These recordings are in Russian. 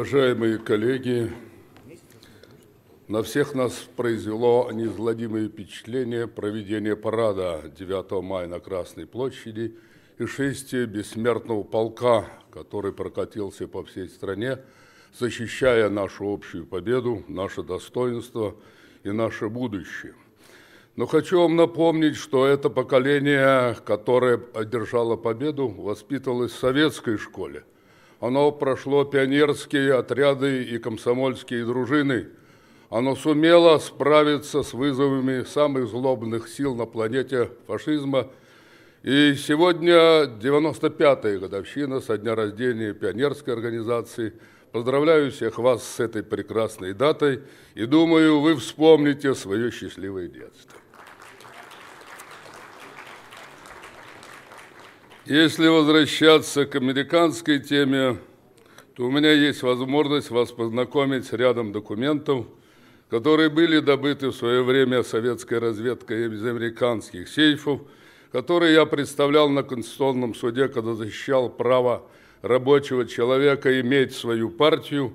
Уважаемые коллеги, на всех нас произвело неизгладимое впечатления проведение парада 9 мая на Красной площади и шествие бессмертного полка, который прокатился по всей стране, защищая нашу общую победу, наше достоинство и наше будущее. Но хочу вам напомнить, что это поколение, которое одержало победу, воспитывалось в советской школе – оно прошло пионерские отряды и комсомольские дружины. Оно сумело справиться с вызовами самых злобных сил на планете фашизма. И сегодня 95-я годовщина со дня рождения пионерской организации. Поздравляю всех вас с этой прекрасной датой и думаю, вы вспомните свое счастливое детство. Если возвращаться к американской теме, то у меня есть возможность вас познакомить с рядом документов, которые были добыты в свое время советской разведкой из американских сейфов, которые я представлял на Конституционном суде, когда защищал право рабочего человека иметь свою партию,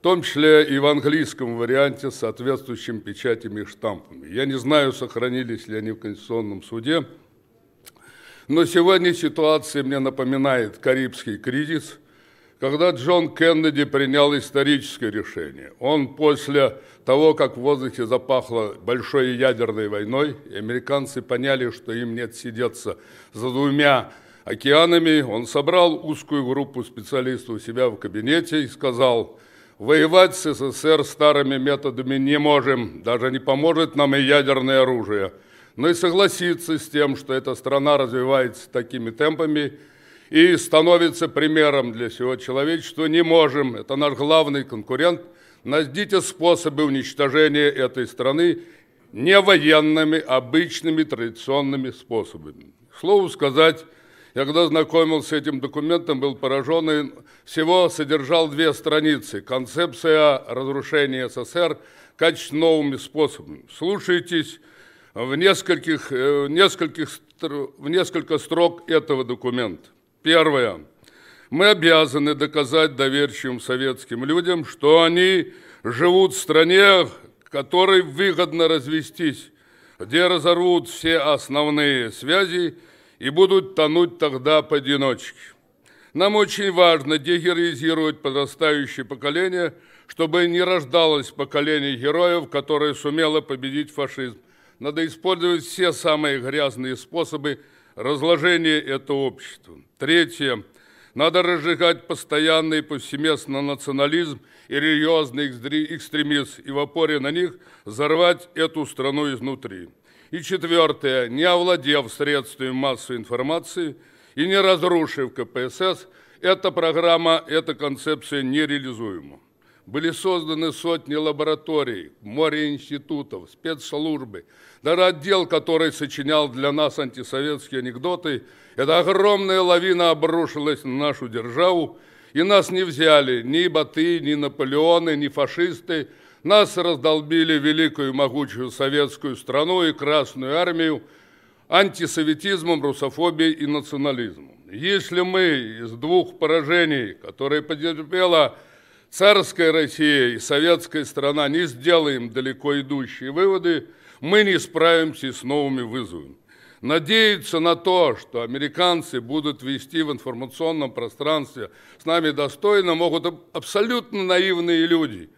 в том числе и в английском варианте с соответствующими печатями и штампами. Я не знаю, сохранились ли они в Конституционном суде, но сегодня ситуация мне напоминает Карибский кризис, когда Джон Кеннеди принял историческое решение. Он после того, как в воздухе запахло большой ядерной войной, и американцы поняли, что им нет сидеться за двумя океанами, он собрал узкую группу специалистов у себя в кабинете и сказал, воевать с СССР старыми методами не можем, даже не поможет нам и ядерное оружие – но и согласиться с тем, что эта страна развивается такими темпами и становится примером для всего человечества. Не можем, это наш главный конкурент. Найдите способы уничтожения этой страны не военными, а обычными традиционными способами. К слову сказать, я когда знакомился с этим документом, был поражен и всего содержал две страницы. Концепция разрушения СССР качественными способами. Слушайтесь в, нескольких, э, в, нескольких, в несколько строк этого документа. Первое. Мы обязаны доказать доверчивым советским людям, что они живут в стране, которой выгодно развестись, где разорвут все основные связи и будут тонуть тогда поодиночке. Нам очень важно дегероизировать подрастающее поколение, чтобы не рождалось поколение героев, которое сумело победить фашизм надо использовать все самые грязные способы разложения этого общества. Третье. Надо разжигать постоянный повсеместно национализм и религиозный экстремизм и в опоре на них взорвать эту страну изнутри. И четвертое. Не овладев средствами массовой информации и не разрушив КПСС, эта программа, эта концепция нереализуема были созданы сотни лабораторий, море институтов, спецслужбы. Даже отдел, который сочинял для нас антисоветские анекдоты, эта огромная лавина обрушилась на нашу державу, и нас не взяли ни Баты, ни Наполеоны, ни фашисты. Нас раздолбили великую и могучую советскую страну и Красную армию антисоветизмом, русофобией и национализмом. Если мы из двух поражений, которые потерпела царская Россия и советская страна не сделаем далеко идущие выводы, мы не справимся с новыми вызовами. Надеяться на то, что американцы будут вести в информационном пространстве с нами достойно, могут абсолютно наивные люди.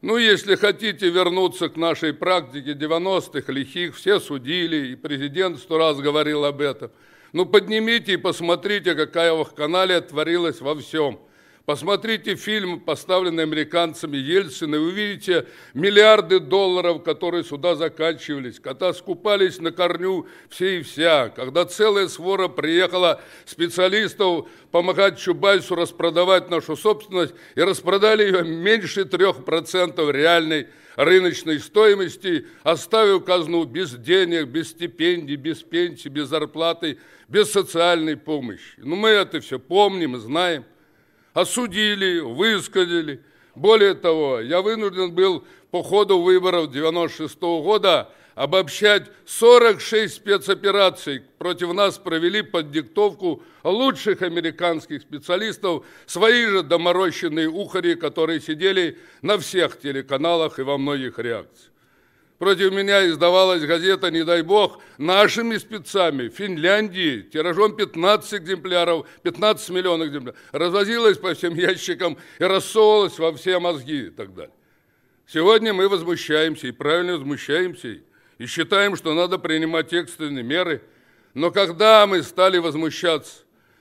Ну, если хотите вернуться к нашей практике 90-х, лихих, все судили, и президент сто раз говорил об этом. Ну, поднимите и посмотрите, какая в канале творилась во всем – Посмотрите фильм, поставленный американцами Ельцин, и вы видите миллиарды долларов, которые сюда заканчивались, когда скупались на корню все и вся, когда целая свора приехала специалистов помогать Чубайсу распродавать нашу собственность, и распродали ее меньше трех процентов реальной рыночной стоимости, оставив казну без денег, без стипендий, без пенсии, без зарплаты, без социальной помощи. Но ну, мы это все помним и знаем осудили, высказали. Более того, я вынужден был по ходу выборов 96 -го года обобщать 46 спецопераций против нас провели под диктовку лучших американских специалистов, свои же доморощенные ухари, которые сидели на всех телеканалах и во многих реакциях. Против меня издавалась газета «Не дай бог» нашими спецами, Финляндии, тиражом 15 экземпляров, 15 миллионов экземпляров. Развозилась по всем ящикам и рассовывалась во все мозги и так далее. Сегодня мы возмущаемся, и правильно возмущаемся, и считаем, что надо принимать экстренные меры. Но когда мы стали возмущаться,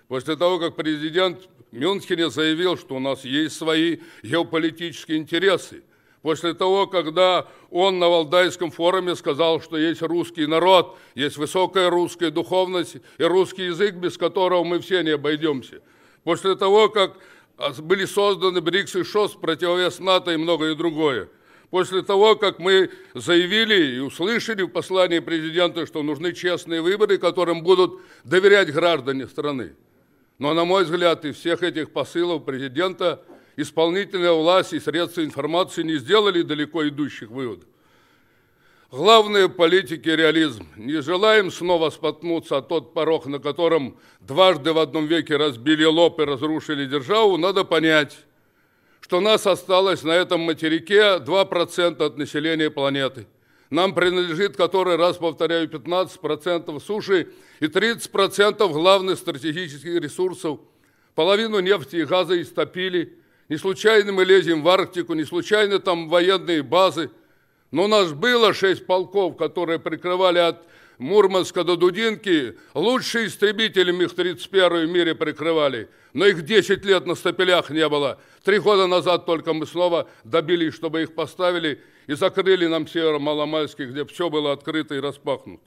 после того, как президент Мюнхене заявил, что у нас есть свои геополитические интересы, После того, когда он на Валдайском форуме сказал, что есть русский народ, есть высокая русская духовность и русский язык, без которого мы все не обойдемся. После того, как а, были созданы БРИКС и ШОС, противовес НАТО и многое другое. После того, как мы заявили и услышали в послании президента, что нужны честные выборы, которым будут доверять граждане страны. Но, на мой взгляд, из всех этих посылов президента – исполнительная власть и средства информации не сделали далеко идущих выводов. Главное в политике реализм. Не желаем снова споткнуться о тот порог, на котором дважды в одном веке разбили лоб и разрушили державу, надо понять, что нас осталось на этом материке 2% от населения планеты. Нам принадлежит, который раз повторяю, 15% суши и 30% главных стратегических ресурсов. Половину нефти и газа истопили – не случайно мы лезем в Арктику, не случайно там военные базы. Но у нас было шесть полков, которые прикрывали от Мурманска до Дудинки. Лучшие истребители МиГ-31 в мире прикрывали. Но их 10 лет на стапелях не было. Три года назад только мы снова добились, чтобы их поставили и закрыли нам северо-маломальский, где все было открыто и распахнуто.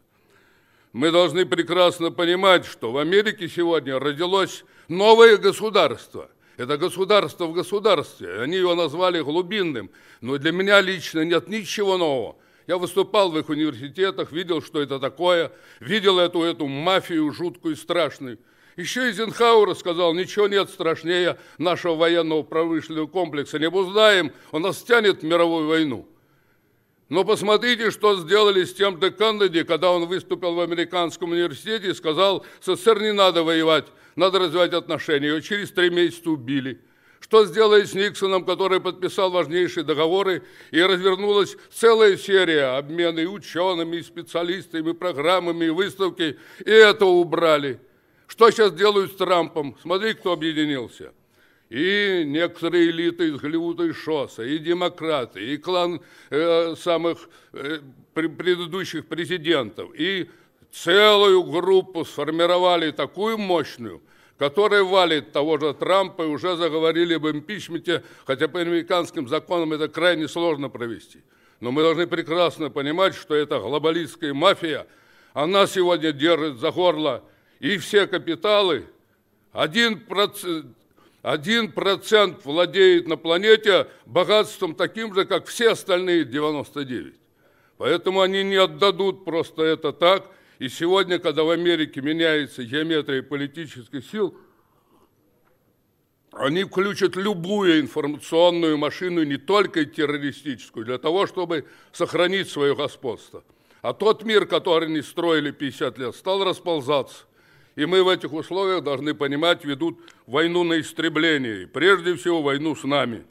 Мы должны прекрасно понимать, что в Америке сегодня родилось новое государство. Это государство в государстве. Они его назвали глубинным. Но для меня лично нет ничего нового. Я выступал в их университетах, видел, что это такое, видел эту, эту мафию жуткую и страшную. Еще Эйзенхауэр сказал, ничего нет страшнее нашего военного промышленного комплекса. Не обузнаем, он нас тянет в мировую войну. Но посмотрите, что сделали с тем-то Кеннеди, когда он выступил в американском университете и сказал, СССР не надо воевать, надо развивать отношения. Его через три месяца убили. Что сделали с Никсоном, который подписал важнейшие договоры, и развернулась целая серия обмена и учеными, и специалистами, и программами, и выставки, и это убрали. Что сейчас делают с Трампом? Смотри, кто объединился и некоторые элиты из Голливуда и Шосса, и демократы, и клан э, самых э, предыдущих президентов, и целую группу сформировали такую мощную, которая валит того же Трампа, и уже заговорили об импичменте, хотя по американским законам это крайне сложно провести. Но мы должны прекрасно понимать, что эта глобалистская мафия, она сегодня держит за горло и все капиталы, один процент. Один процент владеет на планете богатством таким же, как все остальные 99. Поэтому они не отдадут просто это так. И сегодня, когда в Америке меняется геометрия политических сил, они включат любую информационную машину, не только террористическую, для того, чтобы сохранить свое господство. А тот мир, который они строили 50 лет, стал расползаться. И мы в этих условиях должны понимать, ведут войну на истребление, прежде всего войну с нами.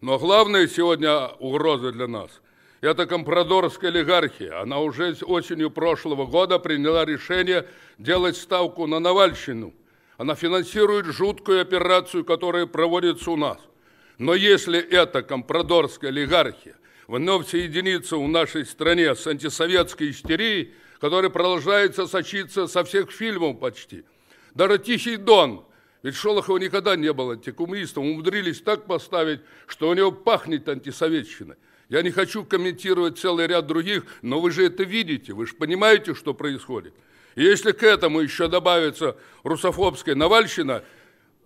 Но главная сегодня угроза для нас – это компрадорская олигархия. Она уже осенью прошлого года приняла решение делать ставку на Навальщину. Она финансирует жуткую операцию, которая проводится у нас. Но если эта компрадорская олигархия вновь соединится в нашей стране с антисоветской истерией – который продолжается сочиться со всех фильмов почти. Даже «Тихий дон», ведь Шолохова никогда не было антикоммунистом, умудрились так поставить, что у него пахнет антисоветщиной. Я не хочу комментировать целый ряд других, но вы же это видите, вы же понимаете, что происходит. И если к этому еще добавится русофобская навальщина,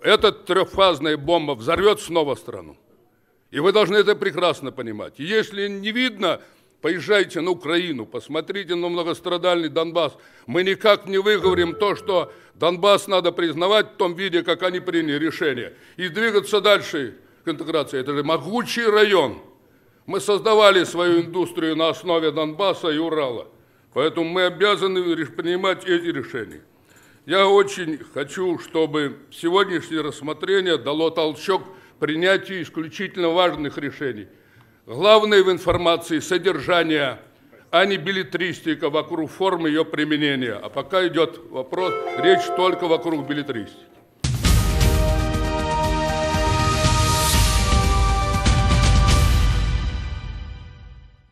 эта трехфазная бомба взорвет снова страну. И вы должны это прекрасно понимать. И если не видно, Поезжайте на Украину, посмотрите на многострадальный Донбасс. Мы никак не выговорим то, что Донбасс надо признавать в том виде, как они приняли решение. И двигаться дальше к интеграции. Это же могучий район. Мы создавали свою индустрию на основе Донбасса и Урала. Поэтому мы обязаны принимать эти решения. Я очень хочу, чтобы сегодняшнее рассмотрение дало толчок принятию исключительно важных решений – Главное в информации содержание, а не билетристика вокруг формы ее применения. А пока идет вопрос, речь только вокруг билетристики.